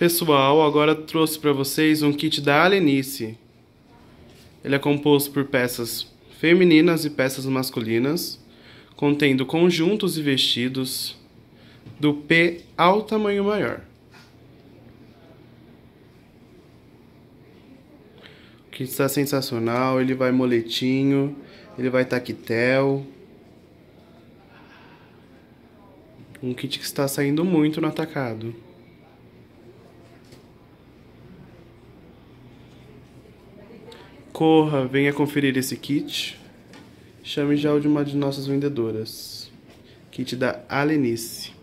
Pessoal, agora trouxe para vocês um kit da Alenice. Ele é composto por peças femininas e peças masculinas, contendo conjuntos e vestidos do P ao tamanho maior. O kit está sensacional, ele vai moletinho, ele vai taquetel. Um kit que está saindo muito no atacado. Corra, venha conferir esse kit. Chame já de uma de nossas vendedoras. Kit da Alenice.